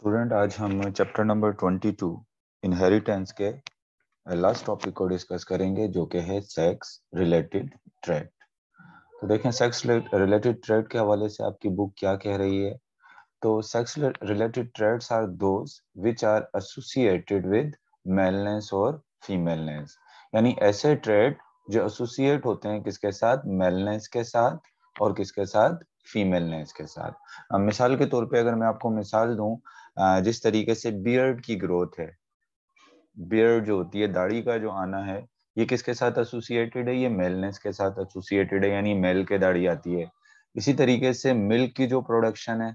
Student आज हम chapter number twenty two inheritance के लास्ट uh, टॉपिक को डिस्कस करेंगे जो कि है सेक्स रिलेटेड ट्रेट तो देखें सेक्स रिलेटेड ट्रेट के हवाले से आपकी बुक क्या कह रही है तो sex related traits are those which are associated with maleness और फीमेलनेस यानी ऐसे ट्रेड जो एसोसिएट होते हैं किसके साथ मेलनेस के साथ और किसके साथ फीमेलनेस के साथ अब मिसाल के तौर पे अगर मैं आपको मिसाल दूं जिस तरीके से बियर्ड की ग्रोथ है बियर्ड जो होती है दाढ़ी का जो आना है ये किसके साथ एसोसिएटेड है ये मेलनेस के साथ एसोसिएटेड है यानी मेल के दाढ़ी आती है इसी तरीके से मिल्क की जो प्रोडक्शन है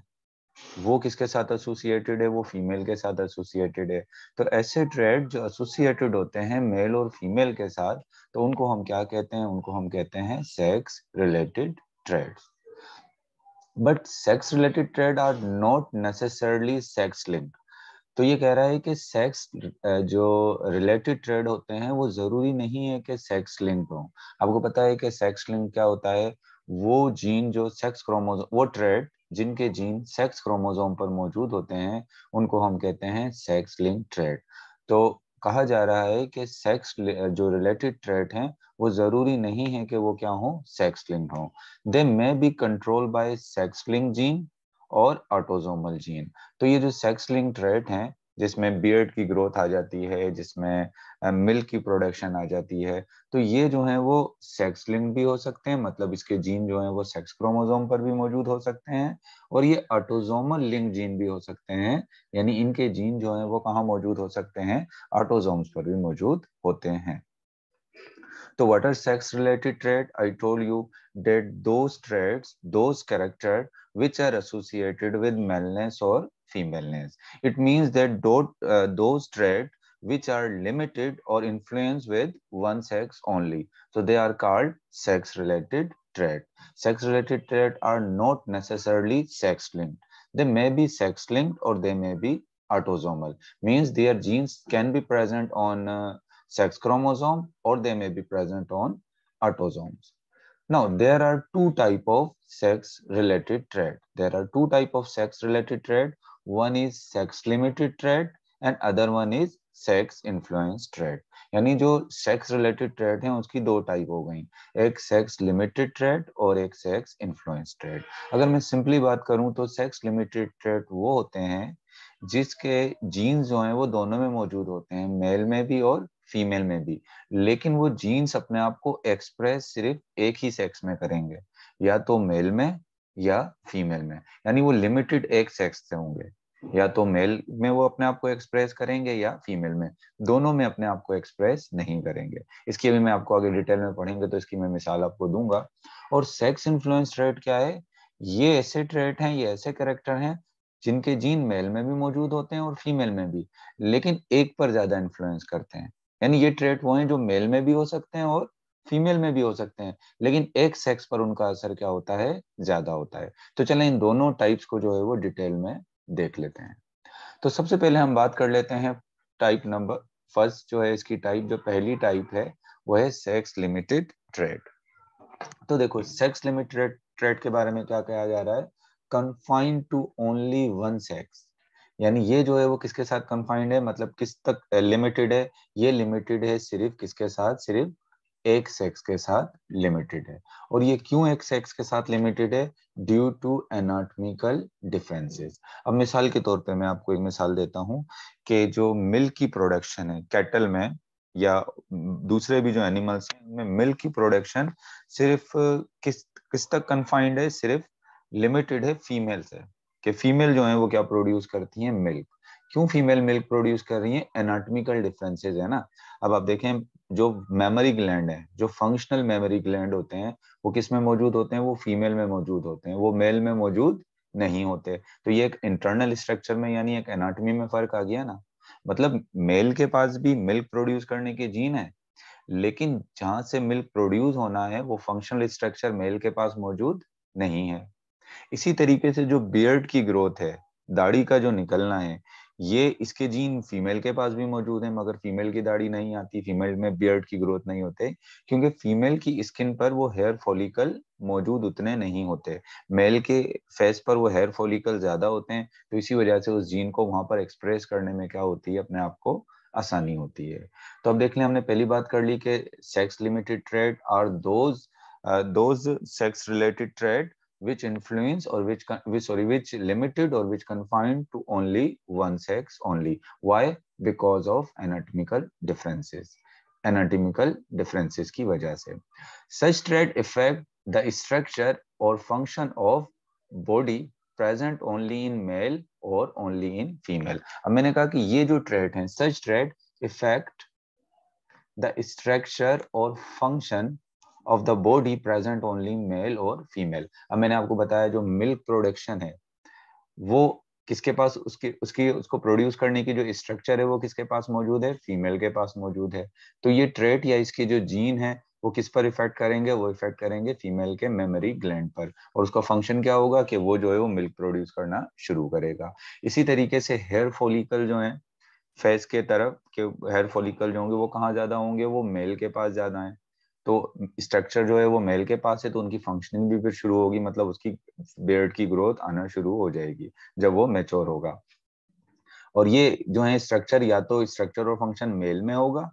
वो किसके साथ एसोसिएटेड है वो फीमेल के साथ एसोसिएटेड है तो ऐसे ट्रेड जो एसोसिएटेड होते हैं मेल और फीमेल के साथ तो उनको हम क्या कहते हैं उनको हम कहते हैं sex related traits but sex related trait are not necessarily sex linked तो ये कह रहा है कि सेक्स जो रिलेटेड ट्रेड होते हैं वो जरूरी नहीं है कि सेक्स लिंक हो आपको पता है कि सेक्स लिंक क्या होता है वो जीन जो सेक्स क्रोमोजोम वो ट्रेड जिनके जीन सेक्स क्रोमोजोम पर मौजूद होते हैं उनको हम कहते हैं सेक्स लिंक ट्रेड तो कहा जा रहा है कि सेक्स जो रिलेटेड ट्रेट हैं वो जरूरी नहीं है कि वो क्या हो सेक्स लिंक हो they may be controlled by sex linked gene और ऑटोजोमल जीन तो ये जो सेक्स लिंक ट्रेट हैं जिसमें बियर्ड की ग्रोथ आ जाती है जिसमें मिल्क की प्रोडक्शन आ जाती है तो ये जो है वो सेक्स लिंक भी हो सकते हैं मतलब इसके जीन जो है वो सेक्स क्रोमोजोम पर भी मौजूद हो सकते हैं और ये ऑटोजोमल लिंक जीन भी हो सकते हैं यानी इनके जीन जो है वो कहाँ मौजूद हो सकते हैं ऑटोजोम्स पर भी मौजूद होते हैं तो what are sex related trait I told you that two which are associated with maleness or femaleness. It means that those, uh, those traits which are limited or influenced with one sex only. So they are called sex-related traits. Sex-related traits are not necessarily sex-linked. They may be sex-linked or they may be autosomal. Means their genes can be present on uh, sex chromosome or they may be present on autosomes. Now, there are two type of sex-related trade. There are two type of sex-related trade. One is sex-limited trade and other one is sex influence trait यानी जो sex related trade हैं उसकी दो type हो गई एक sex limited trait और एक सेक्स इन्फ्लुएंस ट्रेड अगर मैं सिंपली बात करूं तो सेक्स लिमिटेड ट्रेड वो होते हैं जिसके जीन्स जो हैं वो दोनों में मौजूद होते हैं मेल में भी और फीमेल में भी लेकिन वो जीन्स अपने आप को एक्सप्रेस सिर्फ एक ही सेक्स में करेंगे या तो मेल में या फीमेल में यानी वो लिमिटेड एक सेक्स से होंगे या तो मेल में वो अपने आप को एक्सप्रेस करेंगे या फीमेल में दोनों में अपने आप को एक्सप्रेस नहीं करेंगे इसके भी मैं आपको आगे डिटेल में पढ़ेंगे तो इसकी मैं मिसाल आपको दूंगा और सेक्स इन्फ्लुएंस ट्रेट क्या है ये ऐसे ट्रेट हैं ये ऐसे करेक्टर हैं जिनके जीन मेल में भी मौजूद होते हैं और फीमेल में भी लेकिन एक पर ज्यादा इन्फ्लुएंस करते हैं यानी ये ट्रेट वो हैं जो मेल में भी हो सकते हैं और फीमेल में भी हो सकते हैं लेकिन एक सेक्स पर उनका असर क्या होता है ज्यादा होता है तो चले इन दोनों टाइप्स को जो है वो डिटेल में देख लेते हैं तो सबसे पहले हम बात कर लेते हैं टाइप नंबर फर्स्ट जो है इसकी टाइप जो पहली टाइप है वो है सेक्स लिमिटेड ट्रेड तो देखो सेक्स लिमिटेड ट्रेड के बारे में क्या कहा जा रहा है confined to only one sex यानी ये जो है वो किसके साथ कंफाइंड है मतलब किस तक लिमिटेड है ये लिमिटेड है सिर्फ किसके साथ सिर्फ एक सेक्स के साथ लिमिटेड है और ये क्यों एक सेक्स के साथ लिमिटेड है ड्यू टू एनाटमिकल डिफरेंसेस अब मिसाल के तौर पे मैं आपको एक मिसाल देता हूँ कि जो मिल्क की प्रोडक्शन है कैटल में या दूसरे भी जो एनिमल्स हैं उनमें मिल्क की प्रोडक्शन सिर्फ किस किस तक कन्फाइंड है सिर्फ लिमिटेड है फीमेल से कि फीमेल जो है वो क्या प्रोड्यूस करती है मिल्क क्यों फीमेल मिल्क प्रोड्यूस कर रही है एनाटमिकल डिफरेंसेस है ना अब आप देखें जो मेमोरी ग्लैंड है जो फंक्शनल मेमोरी ग्लैंड होते हैं वो किस में मौजूद होते हैं वो फीमेल में मौजूद होते हैं वो मेल में मौजूद नहीं होते तो ये एक इंटरनल स्ट्रक्चर में यानी एक एनाटॉमी में फर्क आ गया ना मतलब मेल के पास भी मिल्क प्रोड्यूस करने के जीन है लेकिन जहां से मिल्क प्रोड्यूस होना है वो फंक्शनल स्ट्रक्चर मेल के पास मौजूद नहीं है इसी तरीके से जो बियर्ड की ग्रोथ है दाढ़ी का जो निकलना है ये इसके जीन फीमेल के पास भी मौजूद है मगर फीमेल की दाढ़ी नहीं आती फीमेल में बियर्ड की ग्रोथ नहीं होते क्योंकि फीमेल की स्किन पर वो हेयर फॉलिकल मौजूद उतने नहीं होते मेल के फेस पर वो हेयर फॉलिकल ज्यादा होते हैं तो इसी वजह से उस जीन को वहां पर एक्सप्रेस करने में क्या होती है अपने आप को आसानी होती है तो अब देख लें हमने पहली बात कर ली कि सेक्स लिमिटेड ट्रेड और those those sex related trait which influence or which, which sorry which limited or which confined to only one sex only why because of anatomical differences anatomical differences ki wajah se such trait affect the structure or function of body present only in male or only in female ab maine kaha ki ye jo trait हैं such trait affect the structure or function of the body present only male और female अब मैंने आपको बताया जो milk production है वो किसके पास उसकी उसकी उसको प्रोड्यूस करने की जो स्ट्रक्चर है वो किसके पास मौजूद है फीमेल के पास मौजूद है तो ये ट्रेट या इसके जो जीन है वो किस पर इफेक्ट करेंगे वो इफेक्ट करेंगे फीमेल के मेमोरी ग्लैंड पर और उसका फंक्शन क्या होगा कि वो जो है वो मिल्क प्रोड्यूस करना शुरू करेगा इसी तरीके से हेयर फोलिकल जो है फेस के तरफ के हेयर फोलिकल जो होंगे वो कहाँ ज्यादा होंगे वो मेल के पास ज्यादा है तो स्ट्रक्चर जो है वो मेल के पास है तो उनकी फंक्शनिंग भी फिर शुरू होगी मतलब उसकी बेर्ड की ग्रोथ आना शुरू हो जाएगी जब वो मेच्योर होगा और ये जो है स्ट्रक्चर या तो स्ट्रक्चर और फंक्शन मेल में होगा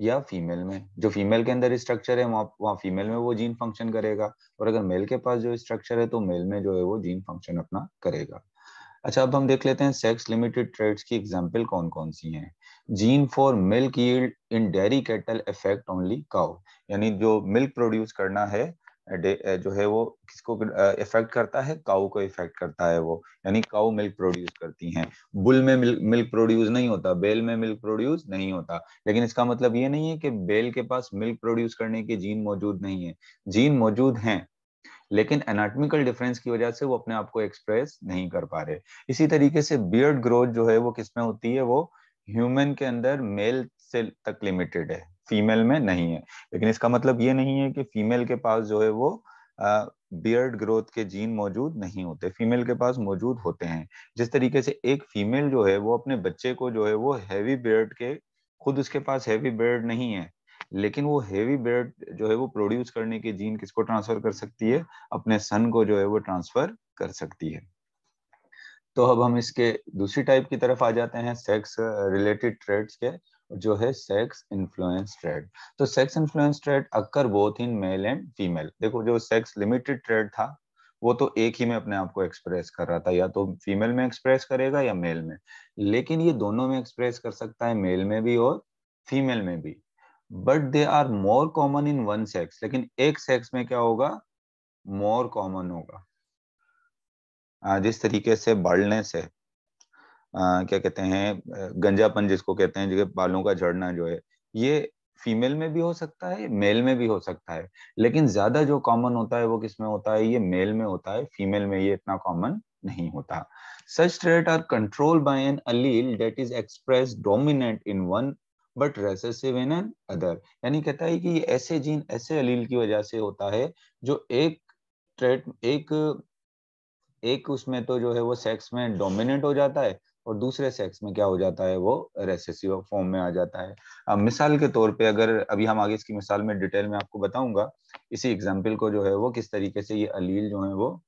या फीमेल में जो फीमेल के अंदर स्ट्रक्चर है वहाँ वहाँ फीमेल में वो जीन फंक्शन करेगा और अगर मेल के पास जो स्ट्रक्चर है तो मेल में जो है वो जीन फंक्शन अपना करेगा अच्छा अब हम देख लेते हैं सेक्स लिमिटेड ट्रेड्स की एग्जाम्पल कौन कौन सी हैं gene for milk in dairy cattle effect only cow यानी जो मिल्क प्रोड्यूस करना है जो है वो किसको इफेक्ट करता है काउ को इफेक्ट करता है वो यानी काउ मिल्क प्रोड्यूस करती हैं बुल में मिल्क मिल्क प्रोड्यूस नहीं होता बेल में मिल्क प्रोड्यूस नहीं होता लेकिन इसका मतलब ये नहीं है कि बेल के पास मिल्क प्रोड्यूस करने के जीन मौजूद नहीं है जीन मौजूद हैं लेकिन एनाटमिकल डिफरेंस की वजह से वो अपने आप को एक्सप्रेस नहीं कर पा रहे इसी तरीके से बियर्ड ग्रोथ जो है वो किसमें होती है वो ह्यूमन के अंदर मेल से तक लिमिटेड है फीमेल में नहीं है लेकिन इसका मतलब ये नहीं है कि फीमेल के पास जो है वो बियर्ड ग्रोथ के जीन मौजूद नहीं होते फीमेल के पास मौजूद होते हैं जिस तरीके से एक फीमेल जो है वो अपने बच्चे को जो है वो हैवी बियर्ड के खुद उसके पास हैवी बियर्ड नहीं है लेकिन वो हैवी बियर्ड जो है वो प्रोड्यूस करने के जीन किसको ट्रांसफर कर सकती है अपने सन को जो है वो ट्रांसफर कर सकती है तो अब हम इसके दूसरी टाइप की तरफ आ जाते हैं सेक्स रिलेटेड ट्रेड्स के जो है सेक्स इन्फ्लुएंस ट्रेड तो sex influence trait occur both in male and female देखो जो सेक्स लिमिटेड ट्रेड था वो तो एक ही में अपने आप को एक्सप्रेस कर रहा था या तो फीमेल में एक्सप्रेस करेगा या मेल में लेकिन ये दोनों में एक्सप्रेस कर सकता है मेल में भी और फीमेल में भी but they are more common in one sex लेकिन एक सेक्स में क्या होगा मोर कॉमन होगा जिस तरीके से बढ़ने से क्या कहते हैं गंजापन जिसको कहते हैं बालों का झड़ना जो है ये फीमेल में भी हो सकता है मेल में भी हो सकता है लेकिन ज्यादा जो कॉमन होता है वो किस में होता है ये मेल में होता है फीमेल में ये इतना कॉमन नहीं होता such trait are control by an allele that is express dominant in one but recessive in an other यानी कहता है कि ये ऐसे जीन ऐसे अलील की वजह से होता है जो एक ट्रेट एक एक उसमें तो जो है वो सेक्स में डोमिनेंट हो जाता है और दूसरे सेक्स में क्या हो जाता है वो रेसेसिव फॉर्म में आ जाता है अब मिसाल के तौर पे अगर अभी हम आगे इसकी मिसाल में डिटेल में आपको बताऊंगा इसी एग्जाम्पल को जो है वो किस तरीके से ये अलील जो है वो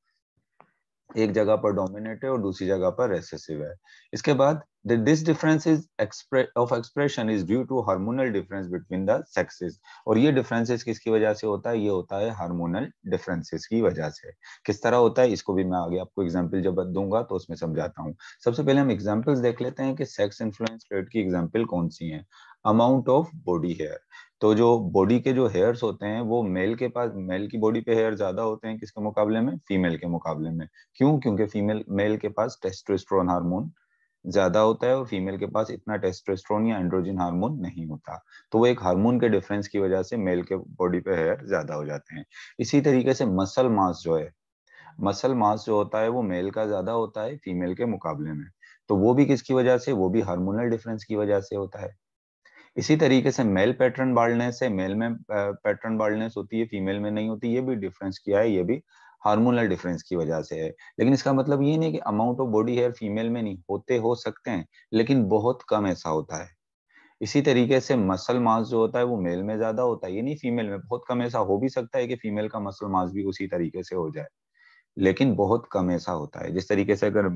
एक जगह पर डोमिनेट है और दूसरी जगह पर रेसेसिव है इसके बाद that this difference is expre of expression is due to hormonal difference between the sexes aur ye differences किसकी wajah se hota hai ye hota hai hormonal differences ki wajah se kis tarah hota hai isko bhi main aage aapko example jab dunga to usme samjhata hu sabse pehle hum examples dekh lete hain ki sex influence trait ki example kaun si हैं amount of body hair तो जो body के जो hairs होते हैं वो male के पास मेल की बॉडी पे हेयर ज्यादा होते हैं किसके मुकाबले में फीमेल के मुकाबले में क्यों क्योंकि फीमेल मेल के पास टेस्टोस्टेरोन हार्मोन ज्यादा होता है और फीमेल के पास इतना टेस्टोस्टेरोन या एंड्रोजन हार्मोन नहीं होता तो वो एक हार्मोन के डिफरेंस की वजह से मेल के बॉडी पे हेयर ज्यादा हो जाते हैं इसी तरीके से मसल मास जो है मसल मास जो होता है वो मेल का ज्यादा होता है फीमेल के मुकाबले में तो वो भी किसकी वजह से वो भी हार्मोनल डिफरेंस की वजह से होता है इसी तरीके से मेल पैटर्न बाल्डनेस है मेल में पैटर्न बाल्डनेस होती है फीमेल में नहीं होती ये भी डिफरेंस किया है ये भी हार्मोनल डिफरेंस की वजह से है लेकिन इसका मतलब ये नहीं कि amount of body hair female में नहीं होते हो सकते हैं लेकिन बहुत कम ऐसा होता है इसी तरीके से मसल मास जो होता है वो मेल में ज्यादा होता है ये नहीं फीमेल में बहुत कम ऐसा हो भी सकता है कि फीमेल का मसल मास भी उसी तरीके से हो जाए लेकिन बहुत कम ऐसा होता है जिस तरीके से अगर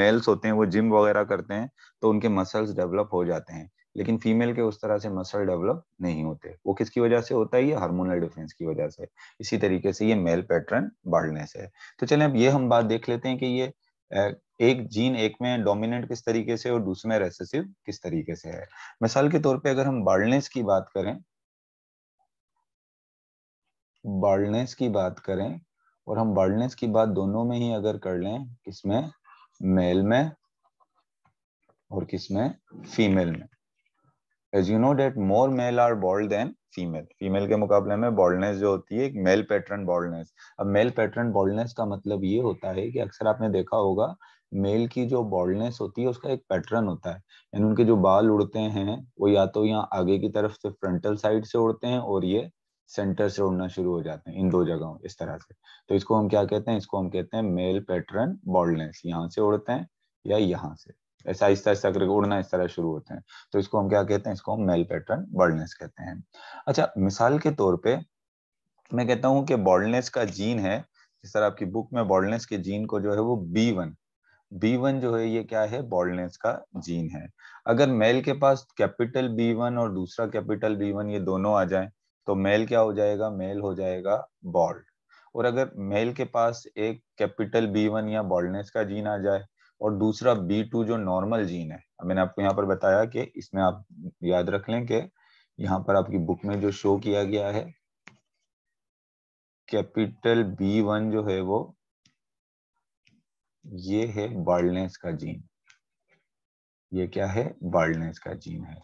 मेल्स होते हैं वो जिम वगैरह करते हैं तो उनके मसल्स डेवलप हो जाते हैं लेकिन फीमेल के उस तरह से मसल डेवलप नहीं होते वो किसकी वजह से होता है ये हार्मोनल डिफरेंस की वजह से इसी तरीके से ये मेल पैटर्न बढ़ने से तो चले अब ये हम बात देख लेते हैं कि ये एक जीन एक में डोमिनेंट किस तरीके से और दूसरे में रेसेसिव किस तरीके से है मिसाल के तौर पर अगर हम बाल्डनेस की बात करें बाल्डनेस की बात करें और हम बाल्डनेस की बात दोनों में ही अगर कर लें किसमें मेल में और किसमें फीमेल में as you know that more male are bald than female female के मुकाबले में बॉल्डनेस जो होती है एक मेल पैटर्न बॉल्डनेस अब मेल पैटर्न बॉल्डनेस का मतलब ये होता है कि अक्सर आपने देखा होगा मेल की जो बॉल्डनेस होती है उसका एक पैटर्न होता है यानी उनके जो बाल उड़ते हैं वो या तो यहाँ आगे की तरफ से फ्रंटल साइड से उड़ते हैं और ये सेंटर से उड़ना शुरू हो जाते हैं इन दो जगहों इस तरह से तो इसको हम क्या कहते हैं इसको हम कहते हैं मेल पैटर्न बॉल्डनेस यहाँ से उड़ते हैं या यहाँ से ऐसा आहिस्ता आहिस्ता करके उड़ना इस तरह शुरू होते हैं तो इसको हम क्या कहते हैं इसको हम मेल पैटर्न बर्डनेस कहते हैं अच्छा मिसाल के तौर पे मैं कहता हूँ कि बॉर्डनेस का जीन है जिस तरह आपकी बुक में बॉर्डनेस के जीन को जो है वो बी वन बी वन जो है ये क्या है बॉल्डनेस का जीन है अगर मेल के पास कैपिटल बी वन और दूसरा कैपिटल बी वन ये दोनों आ जाए तो मेल क्या हो जाएगा मेल हो जाएगा बॉल्ड और अगर मेल के पास एक कैपिटल बी वन या बॉल्डनेस का जीन आ जाए और दूसरा बी टू जो नॉर्मल जीन है मैंने आपको यहाँ पर बताया कि इसमें आप याद रख लें कि यहाँ पर आपकी बुक में जो शो किया गया है कैपिटल बी वन जो है वो ये है बार्डनेस का जीन ये क्या है बाल्डनेस का जीन है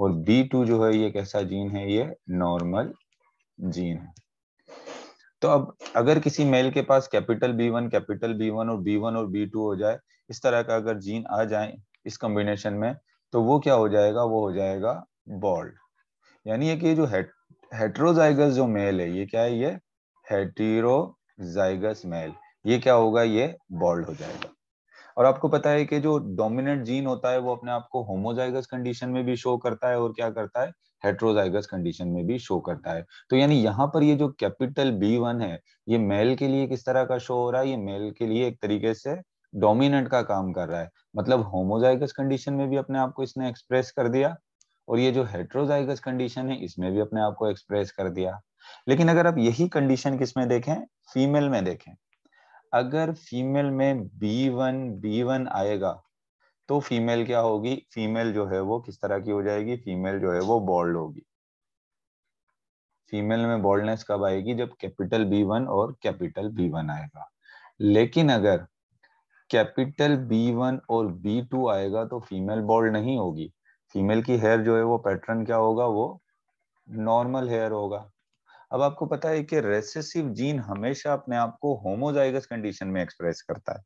और बी टू जो है ये कैसा जीन है ये नॉर्मल जीन है तो अब अगर किसी मेल के पास capital B one capital B one और बी वन और बी टू हो जाए इस तरह का अगर जीन आ जाए इस कॉम्बिनेशन में तो वो क्या हो जाएगा वो हो जाएगा बॉल्ड यानी कि जो हेट्रोजाइगस जो मेल है ये क्या है ये हेटीरोजाइगस मेल ये क्या होगा ये बॉल्ड हो जाएगा और आपको पता है कि जो डोमिनेंट जीन होता है वो अपने आप को होमोजाइगस कंडीशन में भी शो करता है और क्या करता है हेट्रोजाइगस कंडीशन में भी शो करता है तो यानी यहाँ पर ये जो कैपिटल बी वन है ये मेल के लिए किस तरह का शो हो रहा है ये मेल के लिए एक तरीके से डोमिनेंट का काम कर रहा है मतलब होमोजाइगस कंडीशन में भी अपने आप को इसने एक्सप्रेस कर दिया और ये जो हेट्रोजाइगस कंडीशन है इसमें भी अपने आप को एक्सप्रेस कर दिया लेकिन अगर आप यही कंडीशन किसमें देखें फीमेल में देखें अगर फीमेल में बी वन बी वन आएगा तो फीमेल क्या होगी फीमेल जो है वो किस तरह की हो जाएगी फीमेल जो है वो बॉल्ड होगी फीमेल में बॉल्डनेस कब आएगी जब कैपिटल बी वन और कैपिटल बी वन आएगा लेकिन अगर कैपिटल बी वन और बी टू आएगा तो फीमेल बॉल्ड नहीं होगी फीमेल की हेयर जो है वो पैटर्न क्या होगा वो नॉर्मल हेयर होगा अब आपको पता है कि रेसेसिव जीन हमेशा अपने आप को होमोजाइगस कंडीशन में एक्सप्रेस करता है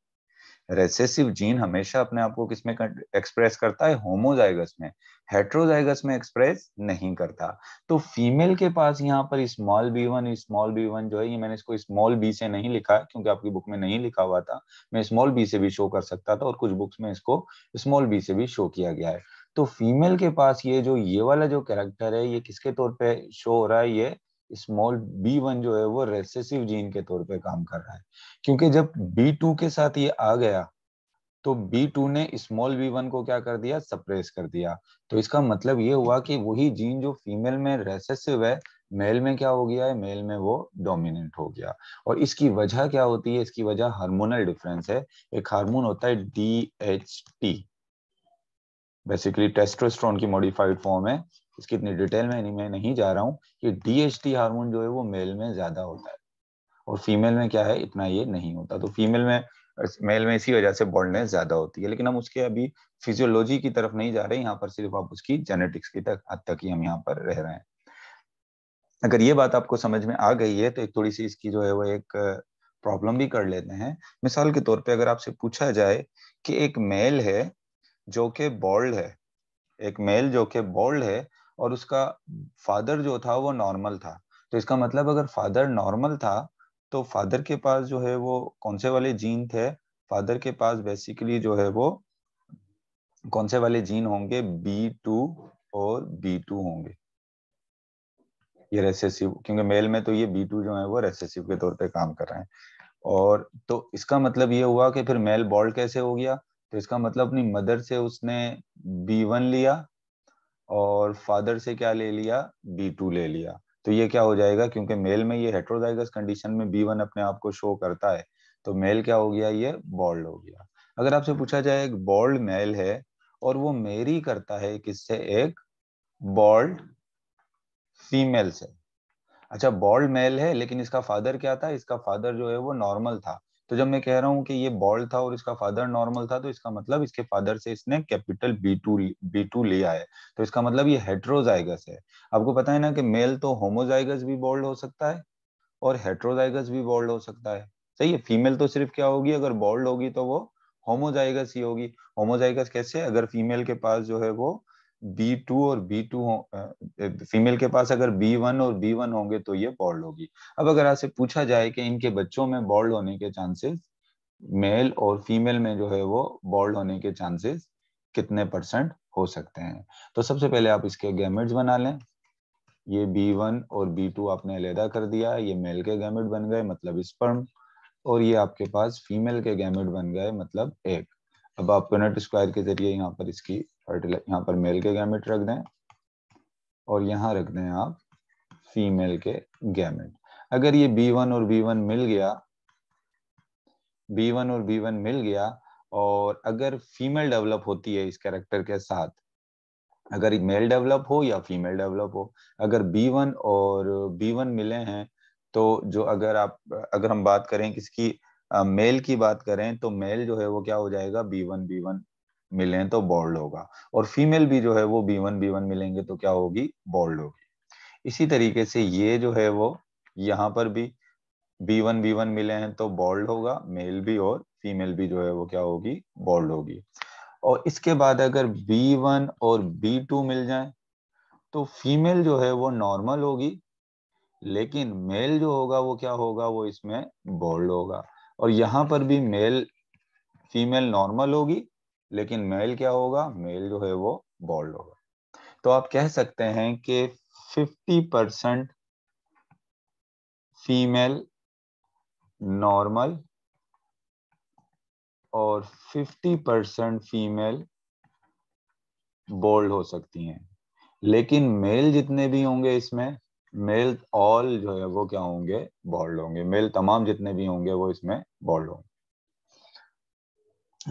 रेसेसिव जीन हमेशा अपने आप को किसमें एक्सप्रेस करता है होमोजाइगस में हेट्रोजाइगस में एक्सप्रेस नहीं करता तो फीमेल के पास यहाँ पर small B one small B one जो है ये मैंने इसको स्मॉल बी से नहीं लिखा है क्योंकि आपकी बुक में नहीं लिखा हुआ था मैं स्मॉल बी से भी शो कर सकता था और कुछ बुक्स में इसको स्मॉल बी से भी शो किया गया है तो फीमेल के पास ये जो ये वाला जो कैरेक्टर है ये किसके तौर पे शो हो रहा है ये स्मॉल बी वन जो है वो रेसेसिव जीन के तौर पे काम कर रहा है क्योंकि जब बी टू के साथ ये आ गया तो बी टू ने स्मॉल बी वन को क्या कर दिया सप्रेस कर दिया तो इसका मतलब ये हुआ कि वही जीन जो फीमेल में रेसेसिव है मेल में क्या हो गया है मेल में वो डोमिनेंट हो गया और इसकी वजह क्या होती है इसकी वजह हार्मोनल डिफरेंस है एक हार्मोन होता है D H T basically testosterone की मॉडिफाइड फॉर्म है इसकी इतनी डिटेल में मैं नहीं जा रहा हूँ कि डीएचटी हार्मोन जो है वो मेल में ज्यादा होता है और फीमेल में क्या है इतना ये नहीं होता तो फीमेल में मेल में इसी वजह से बॉल्डनेस ज्यादा होती है लेकिन हम उसके अभी फिजियोलॉजी की तरफ नहीं जा रहे यहाँ पर सिर्फ आप उसकी जेनेटिक्स की तक हद तक ही हम यहाँ पर रह रहे हैं अगर ये बात आपको समझ में आ गई है तो एक थोड़ी सी इसकी जो है वो एक प्रॉब्लम भी कर लेते हैं मिसाल के तौर पे अगर आपसे पूछा जाए कि एक मेल है जो कि बॉल्ड है एक मेल जो के बॉल्ड है और उसका फादर जो था वो नॉर्मल था तो इसका मतलब अगर फादर नॉर्मल था तो फादर के पास जो है वो कौन से वाले जीन थे फादर के पास बेसिकली जो है वो कौन से वाले जीन होंगे बी टू और बी टू होंगे ये रेसेसिव क्योंकि मेल में तो ये बी टू जो है वो रेसेसिव के तौर पे काम कर रहे हैं और तो इसका मतलब ये हुआ कि फिर मेल बॉल्ड कैसे हो गया तो इसका मतलब अपनी मदर से उसने बी वन लिया और फादर से क्या ले लिया बी टू ले लिया तो ये क्या हो जाएगा क्योंकि मेल में ये हेट्रोजाइगस कंडीशन में बी वन अपने आप को शो करता है तो मेल क्या हो गया ये बॉल्ड हो गया अगर आपसे पूछा जाए एक बॉल्ड मेल है और वो मेरी करता है किससे एक बॉल्ड फीमेल से अच्छा बॉल्ड मेल है लेकिन इसका फादर क्या था इसका फादर जो है वो नॉर्मल था तो जब मैं कह रहा हूँ कि ये बॉल था और इसका फादर नॉर्मल था तो इसका मतलब इसके फादर से इसने capital B two B two लिया है तो इसका मतलब ये हेट्रोजाइगस है आपको पता है ना कि मेल तो होमोजाइगस भी बॉल्ड हो सकता है और हेट्रोजाइगस भी बॉल्ड हो सकता है सही है फीमेल तो सिर्फ क्या होगी अगर बॉल्ड होगी तो वो होमोजाइगस ही होगी होमोजाइगस कैसे अगर फीमेल के पास जो है वो बी टू और बी टू फीमेल के पास अगर बी वन और बी वन होंगे तो ये बॉल्ड होगी अब अगर आपसे पूछा जाए कि इनके बच्चों में बॉल्ड होने के चांसेस मेल और फीमेल में जो है वो बॉल्ड होने के चांसेस कितने परसेंट हो सकते हैं तो सबसे पहले आप इसके गैमेट्स बना लें ये बी वन और बी टू आपने अलहदा कर दिया ये मेल के गैमेट बन गए मतलब स्पर्म और ये आपके पास फीमेल के गैमेट बन गए मतलब एक अब आप कनेट स्क्वायर के जरिए यहाँ पर इसकी यहाँ पर मेल के गैमेट रख दें और यहाँ रख दें आप फीमेल के गैमेट अगर ये बी वन और बी वन मिल गया बी वन और बी वन मिल गया और अगर फीमेल डेवलप होती है इस कैरेक्टर के साथ अगर मेल डेवलप हो या फीमेल डेवलप हो अगर बी वन और बी वन मिले हैं तो जो अगर आप अगर हम बात करें किसकी मेल की बात करें तो मेल जो है वो क्या हो जाएगा बी वन बी वन मिले तो बॉल्ड होगा और फीमेल भी जो है वो बी वन बी वन मिलेंगे तो क्या होगी बॉल्ड होगी इसी तरीके से ये जो है वो यहाँ पर भी बी वन बी वन मिले हैं तो बॉल्ड होगा मेल भी और फीमेल भी जो है वो क्या होगी बॉल्ड होगी और इसके बाद अगर बी वन और बी टू मिल जाए तो फीमेल जो है वो नॉर्मल होगी लेकिन मेल जो होगा वो क्या होगा वो इसमें बोल्ड होगा और यहाँ पर भी मेल फीमेल नॉर्मल होगी लेकिन मेल क्या होगा मेल जो है वो बॉल्ड होगा तो आप कह सकते हैं कि 50 परसेंट फीमेल नॉर्मल और 50 परसेंट फीमेल बोल्ड हो सकती हैं लेकिन मेल जितने भी होंगे इसमें मेल ऑल जो है वो क्या होंगे बॉल्ड होंगे मेल तमाम जितने भी होंगे वो इसमें बॉल्ड होंगे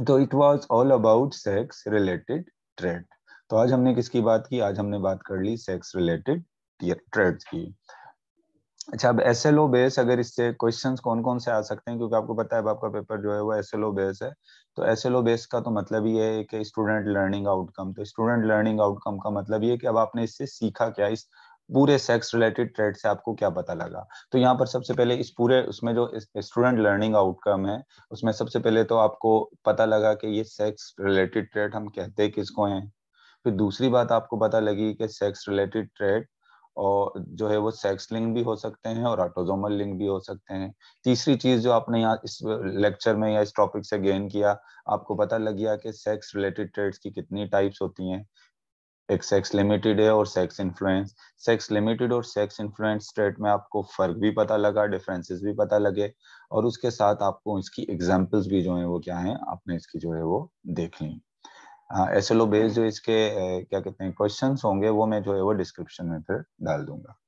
तो it was all about sex related trait तो आज हमने किसकी बात की आज हमने बात कर ली सेक्स रिलेटेड ट्रेड्स की अच्छा अब एस एल ओ बेस अगर इससे क्वेश्चंस कौन कौन से आ सकते हैं क्योंकि आपको पता है आपका पेपर जो है वो एस एल ओ बेस है तो एस एल ओ बेस का तो मतलब ये है कि स्टूडेंट लर्निंग आउटकम तो स्टूडेंट लर्निंग आउटकम का मतलब ये कि अब आपने इससे सीखा क्या इस पूरे सेक्स रिलेटेड ट्रेड से आपको क्या पता लगा तो यहाँ पर सबसे पहले इस पूरे उसमें जो स्टूडेंट लर्निंग आउटकम है उसमें सबसे पहले तो आपको पता लगा कि ये सेक्स रिलेटेड ट्रेड हम कहते हैं किसको हैं फिर दूसरी बात आपको पता लगी कि सेक्स रिलेटेड ट्रेड और जो है वो सेक्स लिंग भी हो सकते हैं और ऑटोजोमल लिंग भी हो सकते हैं तीसरी चीज जो आपने यहाँ इस लेक्चर में या इस टॉपिक से गेन किया आपको पता लग गया कि सेक्स रिलेटेड ट्रेड्स की कितनी टाइप्स होती हैं एक सेक्स लिमिटेड है और सेक्स इन्फ्लुएंस सेक्स लिमिटेड और सेक्स इन्फ्लुएंस स्टेट में आपको फर्क भी पता लगा डिफरेंसेस भी पता लगे और उसके साथ आपको इसकी एग्जांपल्स भी जो है वो क्या है आपने इसकी जो है वो देख ली एस एल जो इसके क्या कहते हैं क्वेश्चन होंगे वो मैं जो है वो डिस्क्रिप्शन में फिर डाल दूंगा